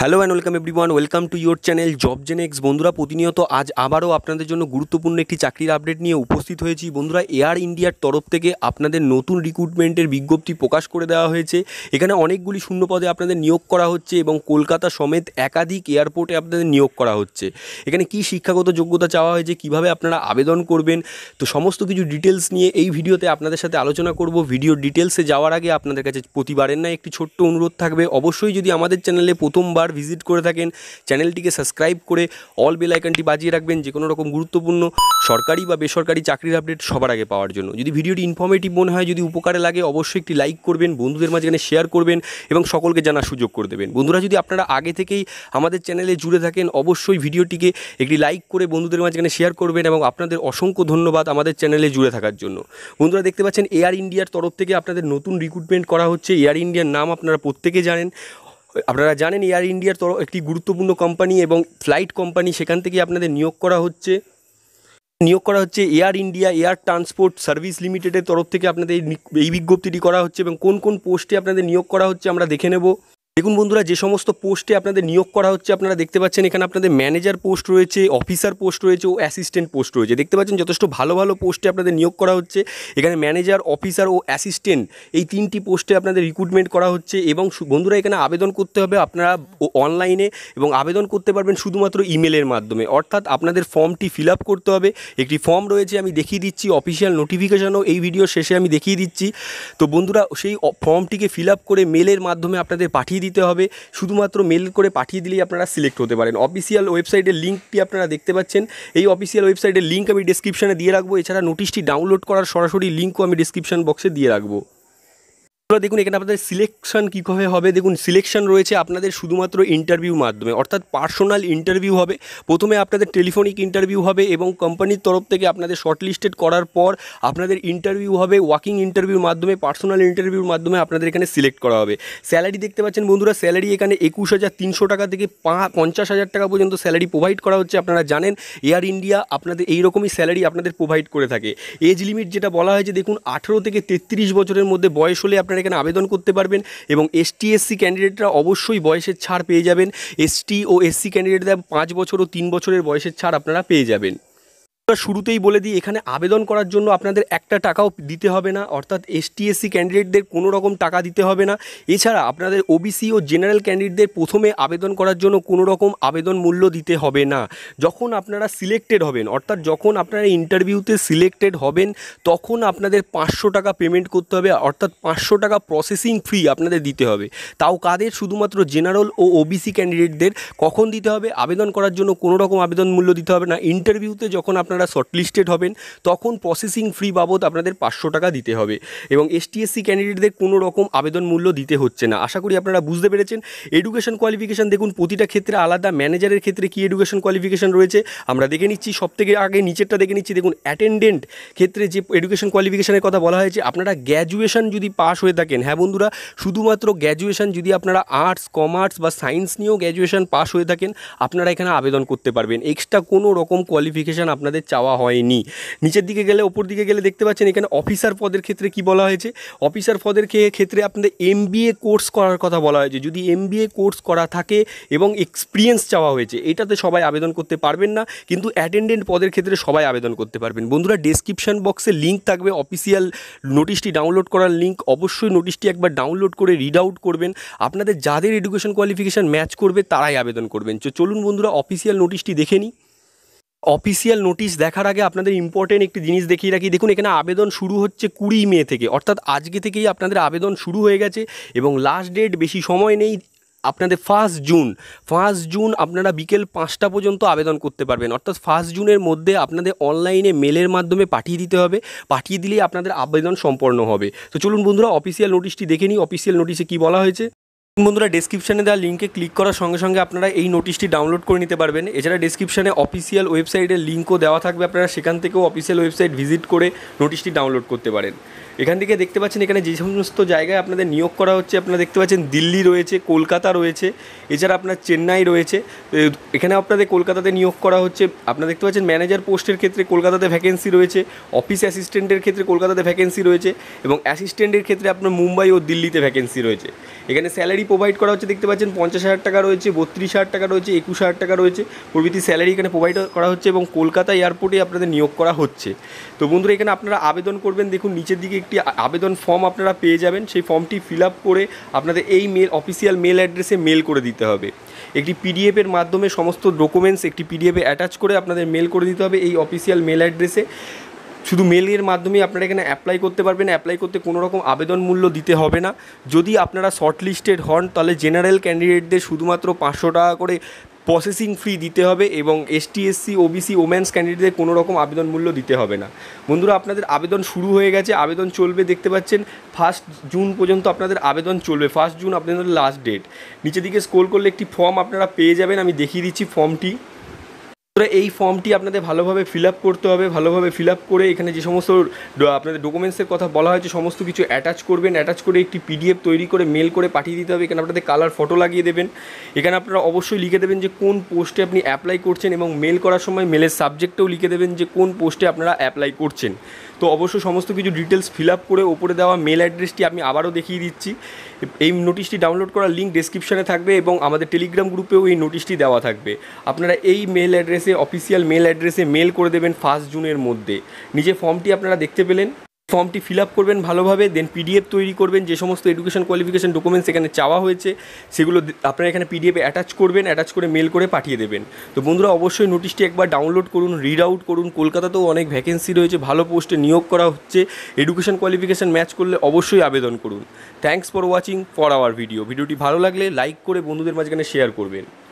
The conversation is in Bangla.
hello and welcome everyone welcome to your channel job Genex বন্ধুরা প্রতিনিয়ত আজ আবারও আপনাদের জন্য গুরুত্বপূর্ণ একটি চাকরির আপডেট নিয়ে উপস্থিত হয়েছি বন্ধুরা এয়ার ইন্ডিয়ার তরফ থেকে আপনাদের নতুন রিক্রুটমেন্টের বিজ্ঞপ্তি প্রকাশ করে দেওয়া হয়েছে এখানে অনেকগুলি শূন্য পদে আপনাদের নিয়োগ করা হচ্ছে এবং কলকাতা সমেত একাধিক এয়ারপোর্টে আপনাদের নিয়োগ করা হচ্ছে এখানে কি শিক্ষাগত যোগ্যতা চাওয়া হয়েছে কিভাবে আপনারা আবেদন করবেন তো সমস্ত কিছু ডিটেলস নিয়ে এই ভিডিওতে আপনাদের সাথে আলোচনা করব ভিডিও ডিটেলসে যাওয়ার আগে আপনাদের কাছে প্রতিবারের না একটি ছোট্ট অনুরোধ থাকবে অবশ্যই যদি আমাদের চ্যানেলে প্রথমবার বারবার ভিজিট করে থাকেন চ্যানেলটিকে সাবস্ক্রাইব করে অল বেল আইকনটি বাজিয়ে রাখবেন যে কোনো রকম গুরুত্বপূর্ণ সরকারি বা বেসরকারি চাকরির আপডেট সবার আগে পাওয়ার জন্য যদি ভিডিওটি ইনফর্মেটিভ মনে হয় যদি উপকারে লাগে অবশ্যই একটি লাইক করবেন বন্ধুদের মাঝখানে শেয়ার করবেন এবং সকলকে জানার সুযোগ করে দেবেন বন্ধুরা যদি আপনারা আগে থেকেই আমাদের চ্যানেলে জুড়ে থাকেন অবশ্যই ভিডিওটিকে একটি লাইক করে বন্ধুদের মাঝখানে শেয়ার করবেন এবং আপনাদের অসংখ্য ধন্যবাদ আমাদের চ্যানেলে জুড়ে থাকার জন্য বন্ধুরা দেখতে পাচ্ছেন এয়ার ইন্ডিয়ার তরফ থেকে আপনাদের নতুন রিক্রুটমেন্ট করা হচ্ছে এয়ার ইন্ডিয়ার নাম আপনারা প্রত্যেকে জানেন আপনারা জানেন এয়ার ইন্ডিয়ার তরফ একটি গুরুত্বপূর্ণ কোম্পানি এবং ফ্লাইট কোম্পানি সেখান থেকে আপনাদের নিয়োগ করা হচ্ছে নিয়োগ করা হচ্ছে Air India Air Transport Services লিমিটেডের তরফ থেকে আপনাদের এই বিজ্ঞপ্তিটি করা হচ্ছে এবং কোন কোন পোস্টে আপনাদের নিয়োগ করা হচ্ছে আমরা দেখে নেব দেখুন বন্ধুরা যে সমস্ত পোস্টে আপনাদের নিয়োগ করা হচ্ছে আপনারা দেখতে পাচ্ছেন এখানে আপনাদের ম্যানেজার পোস্ট রয়েছে অফিসার পোস্ট রয়েছে ও অ্যাসিস্ট্যান্ট পোস্ট রয়েছে দেখতে পাচ্ছেন যথেষ্ট ভালো ভালো পোস্টে আপনাদের নিয়োগ করা হচ্ছে এখানে ম্যানেজার অফিসার ও অ্যাসিস্ট্যান্ট এই তিনটি পোস্টে আপনাদের রিক্রুটমেন্ট করা হচ্ছে এবং বন্ধুরা এখানে আবেদন করতে হবে আপনারা অনলাইনে এবং আবেদন করতে পারবেন শুধুমাত্র ইমেলের মাধ্যমে অর্থাৎ আপনাদের ফর্মটি ফিল করতে হবে একটি ফর্ম রয়েছে আমি দেখিয়ে দিচ্ছি অফিসিয়াল নোটিফিকেশানও এই ভিডিও শেষে আমি দেখিয়ে দিচ্ছি তো বন্ধুরা সেই ফর্মটিকে ফিল করে মেলের মাধ্যমে আপনাদের পাঠিয়ে দিতে হবে শুধুমাত্র মেল করে পাঠিয়ে দিলেই আপনারা সিলেক্ট হতে পারেন অফিসিয়াল ওয়েবসাইটের লিঙ্কটি আপনারা দেখতে পাচ্ছেন এই অফিসিয়াল ওয়েবসাইটের লিঙ্ক আমি ডিসক্রিপশানে দিয়ে রাখবো এছাড়া নোটিশটি ডাউনলোড করার সরাসরি লিঙ্কও আমি ডিসক্রিপশান বক্সে দিয়ে রাখবো তোমরা দেখুন এখানে আপনাদের সিলেকশন কীভাবে হবে দেখুন সিলেকশন রয়েছে আপনাদের শুধুমাত্র ইন্টারভিউ মাধ্যমে অর্থাৎ পার্সোনাল ইন্টারভিউ হবে প্রথমে আপনাদের টেলিফোনিক ইন্টারভিউ হবে এবং কোম্পানির তরফ থেকে আপনাদের শর্টলিস্টেড করার পর আপনাদের ইন্টারভিউ হবে ওয়াকিং ইন্টারভিউর মাধ্যমে পার্সোনাল ইন্টারভিউর মাধ্যমে আপনাদের এখানে সিলেক্ট করা হবে স্যালারি দেখতে পাচ্ছেন বন্ধুরা স্যালারি এখানে একুশ হাজার তিনশো টাকা থেকে পঞ্চাশ হাজার টাকা পর্যন্ত স্যালারি প্রোভাইড করা হচ্ছে আপনারা জানেন এয়ার ইন্ডিয়া আপনাদের এইরকমই স্যালারি আপনাদের প্রোভাইড করে থাকে এজ লিমিট যেটা বলা হয়েছে দেখুন আঠেরো থেকে তেত্রিশ বছরের মধ্যে বয়স হলে আপনারা আপনারা এখানে আবেদন করতে পারবেন এবং এসটি এসসি ক্যান্ডিডেটরা অবশ্যই বয়সের ছাড় পেয়ে যাবেন এসটি ও এসসি ক্যান্ডিডেটরা পাঁচ বছর ও তিন বছরের বয়সের ছাড় আপনারা পেয়ে যাবেন শুরুতেই বলে দিই এখানে আবেদন করার জন্য আপনাদের একটা টাকাও দিতে হবে না অর্থাৎ এসটিএসসি ক্যান্ডিডেটদের কোনো রকম টাকা দিতে হবে না এছাড়া আপনাদের ওবিসি ও জেনারেল ক্যান্ডিডেটদের প্রথমে আবেদন করার জন্য কোনো রকম আবেদন মূল্য দিতে হবে না যখন আপনারা সিলেক্টেড হবেন অর্থাৎ যখন আপনারা ইন্টারভিউতে সিলেক্টেড হবেন তখন আপনাদের পাঁচশো টাকা পেমেন্ট করতে হবে অর্থাৎ পাঁচশো টাকা প্রসেসিং ফি আপনাদের দিতে হবে তাও কাদের শুধুমাত্র জেনারেল ও ওবিসি ক্যান্ডিডেটদের কখন দিতে হবে আবেদন করার জন্য কোনো রকম আবেদন মূল্য দিতে হবে না ইন্টারভিউতে যখন আপনারা আপনারা শর্টলিস্টেড হবেন তখন প্রসেসিং ফ্রি বাবদ আপনাদের পাঁচশো টাকা দিতে হবে এবং এসটিএসসি ক্যান্ডিডেটদের কোনো রকম আবেদন মূল্য দিতে হচ্ছে না আশা করি আপনারা বুঝতে পেরেছেন এডুকেশন কোয়ালিফিকেশান দেখুন প্রতিটা ক্ষেত্রে আলাদা ম্যানেজারের ক্ষেত্রে কী এডুকেশন কোয়ালিফিকেশান রয়েছে আমরা দেখে নিচ্ছি সব থেকে আগে নিচেরটা দেখে নিচ্ছি দেখুন অ্যাটেন্ডেন্ট ক্ষেত্রে যে এডুকেশন কোয়ালিফিকেশানের কথা বলা হয়েছে আপনারা গ্র্যাজুয়েশন যদি পাশ হয়ে থাকেন হ্যাঁ বন্ধুরা শুধুমাত্র গ্র্যাজুয়েশন যদি আপনারা আর্টস কমার্স বা সায়েন্স নিয়েও গ্র্যাজুয়েশন পাশ হয়ে থাকেন আপনারা এখানে আবেদন করতে পারবেন এক্সট্রা কোনো রকম কোয়ালিফিকেশান আপনাদের চাওয়া হয়নি নিচের দিকে গেলে ওপর দিকে গেলে দেখতে পাচ্ছেন এখানে অফিসার পদের ক্ষেত্রে কি বলা হয়েছে অফিসার পদের ক্ষেত্রে আপনাদের এম কোর্স করার কথা বলা হয়েছে যদি এম কোর্স করা থাকে এবং এক্সপিরিয়েন্স চাওয়া হয়েছে এটাতে সবাই আবেদন করতে পারবেন না কিন্তু অ্যাটেন্ডেন্ট পদের ক্ষেত্রে সবাই আবেদন করতে পারবেন বন্ধুরা ডিসক্রিপশান বক্সে লিঙ্ক থাকবে অফিসিয়াল নোটিশটি ডাউনলোড করার লিঙ্ক অবশ্যই নোটিশটি একবার ডাউনলোড করে রিড আউট করবেন আপনাদের যাদের এডুকেশন কোয়ালিফিকেশান ম্যাচ করবে তারাই আবেদন করবেন চলুন বন্ধুরা অফিসিয়াল নোটিশটি দেখে নিই অফিসিয়াল নোটিশ দেখার আগে আপনাদের ইম্পর্টেন্ট একটি জিনিস দেখিয়ে রাখি দেখুন এখানে আবেদন শুরু হচ্ছে কুড়ি মে থেকে অর্থাৎ আজকে থেকেই আপনাদের আবেদন শুরু হয়ে গেছে এবং লাস্ট ডেট বেশি সময় নেই আপনাদের ফার্স্ট জুন ফার্স্ট জুন আপনারা বিকেল পাঁচটা পর্যন্ত আবেদন করতে পারবেন অর্থাৎ ফার্স্ট জুনের মধ্যে আপনাদের অনলাইনে মেলের মাধ্যমে পাঠিয়ে দিতে হবে পাঠিয়ে দিলেই আপনাদের আবেদন সম্পন্ন হবে তো চলুন বন্ধুরা অফিসিয়াল নোটিশটি দেখে নিই অফিসিয়াল নোটিশে কী বলা হয়েছে বন্ধুরা ডিসক্রিপশানে দেওয়া লিঙ্কে ক্লিক করার সঙ্গে সঙ্গে আপনারা এই নোটিশটি ডাউনলোড করে নিতে পারবেন এছাড়া ডিসক্রিপশানে অফিসিয়াল ওয়েবসাইটের লিঙ্কও দেওয়া থাকবে আপনারা সেখান থেকেও অফিসিয়াল ওয়েবসাইট ভিজিট করে নোটিশটি ডাউনলোড করতে পারেন এখান থেকে দেখতে পাচ্ছেন এখানে যে সমস্ত জায়গায় আপনাদের নিয়োগ করা হচ্ছে আপনারা দেখতে পাচ্ছেন দিল্লি রয়েছে কলকাতা রয়েছে এছাড়া আপনার চেন্নাই রয়েছে এখানে আপনাদের কলকাতাতে নিয়োগ করা হচ্ছে আপনারা দেখতে পাচ্ছেন ম্যানেজার পোস্টের ক্ষেত্রে কলকাতাতে ভ্যাকেন্সি রয়েছে অফিস অ্যাসিস্ট্যান্টের ক্ষেত্রে কলকাতাতে ভ্যাকেন্সি রয়েছে এবং অ্যাসিস্ট্যান্টের ক্ষেত্রে আপনার মুম্বাই ও দিল্লিতে ভ্যাকেন্সি রয়েছে এখানে স্যালারি প্রোভাইড করা হচ্ছে দেখতে পাচ্ছেন পঞ্চাশ হাজার টাকা রয়েছে বত্রিশ হাজার টাকা রয়েছে একুশ হাজার টাকা রয়েছে প্রভৃতি স্যালারি এখানে প্রোভাইড করা হচ্ছে এবং কলকাতা এয়ারপোর্টে আপনাদের নিয়োগ করা হচ্ছে তো বন্ধুরা এখানে আপনারা আবেদন করবেন দেখুন নিচের দিকে একটি আবেদন ফর্ম আপনারা পেয়ে যাবেন সেই ফর্মটি ফিল আপ করে আপনাদের এই মেল অফিসিয়াল মেল অ্যাড্রেসে মেল করে দিতে হবে একটি পিডিএফের মাধ্যমে সমস্ত ডকুমেন্টস একটি পিডিএফে অ্যাটাচ করে আপনাদের মেল করে দিতে হবে এই অফিসিয়াল মেল অ্যাড্রেসে শুধু মেলের মাধ্যমে আপনারা এখানে অ্যাপ্লাই করতে পারবেন অ্যাপ্লাই করতে কোনো রকম আবেদন মূল্য দিতে হবে না যদি আপনারা শর্টলিস্টেড হন তাহলে জেনারেল ক্যান্ডিডেটদের শুধুমাত্র পাঁচশো টাকা করে প্রসেসিং ফি দিতে হবে এবং এসটি এসসি ওবিসি ওমেন্স ক্যান্ডিডেটদের কোনো রকম আবেদন মূল্য দিতে হবে না বন্ধুরা আপনাদের আবেদন শুরু হয়ে গেছে আবেদন চলবে দেখতে পাচ্ছেন ফার্স্ট জুন পর্যন্ত আপনাদের আবেদন চলবে ফার্স্ট জুন আপনাদের লাস্ট ডেট নিচের দিকে স্কোল করলে একটি ফর্ম আপনারা পেয়ে যাবেন আমি দেখিয়ে দিচ্ছি ফর্মটি তো এই ফর্মটি আপনাদের ভালোভাবে ফিল করতে হবে ভালোভাবে ফিল করে এখানে যে সমস্ত আপনাদের ডকুমেন্টসের কথা বলা হয়েছে সমস্ত কিছু অ্যাটাচ করবেন অ্যাটাচ করে একটি পিডিএফ তৈরি করে মেল করে পাঠিয়ে দিতে হবে এখানে আপনাদের কালার ফটো লাগিয়ে দেবেন এখানে আপনারা অবশ্যই লিখে দেবেন যে কোন পোস্টে আপনি অ্যাপ্লাই করছেন এবং মেল করার সময় মেলের সাবজেক্টেও লিখে দেবেন যে কোন পোস্টে আপনারা অ্যাপ্লাই করছেন তো অবশ্যই সমস্ত কিছু ডিটেলস ফিল আপ করে ওপরে দেওয়া মেল অ্যাড্রেসটি আমি আবারও দেখিয়ে দিচ্ছি এই নোটিশটি ডাউনলোড করার লিঙ্ক ডিসক্রিপশানে থাকবে এবং আমাদের টেলিগ্রাম গ্রুপেও এই নোটিশটি দেওয়া থাকবে আপনারা এই মেল অ্যাড্রেসে অফিসিয়াল মেল অ্যাড্রেসে মেল করে দেবেন ফার্স্ট জুনের মধ্যে নিজে ফর্মটি আপনারা দেখতে পেলেন ফর্মটি ফিল আপ করবেন ভালোভাবে দেন পিডিএফ তৈরি করবেন যে সমস্ত এডুকেশন কোয়ালিফিকেশান ডকুমেন্টস এখানে চাওয়া হয়েছে সেগুলো আপনারা এখানে পিডিএফে অ্যাটাচ করবেন অ্যাটাচ করে মেল করে পাঠিয়ে দেবেন তো বন্ধুরা অবশ্যই নোটিশটি একবার ডাউনলোড করুন রিড আউট করুন কলকাতাতেও অনেক ভ্যাকেন্সি রয়েছে ভালো পোস্টে নিয়োগ করা হচ্ছে এডুকেশন কোয়ালিফিকেশন ম্যাচ করলে অবশ্যই আবেদন করুন thanks for watching for our video ভিডিওটি ভালো লাগলে লাইক করে বন্ধুদের মাঝখানে শেয়ার করবেন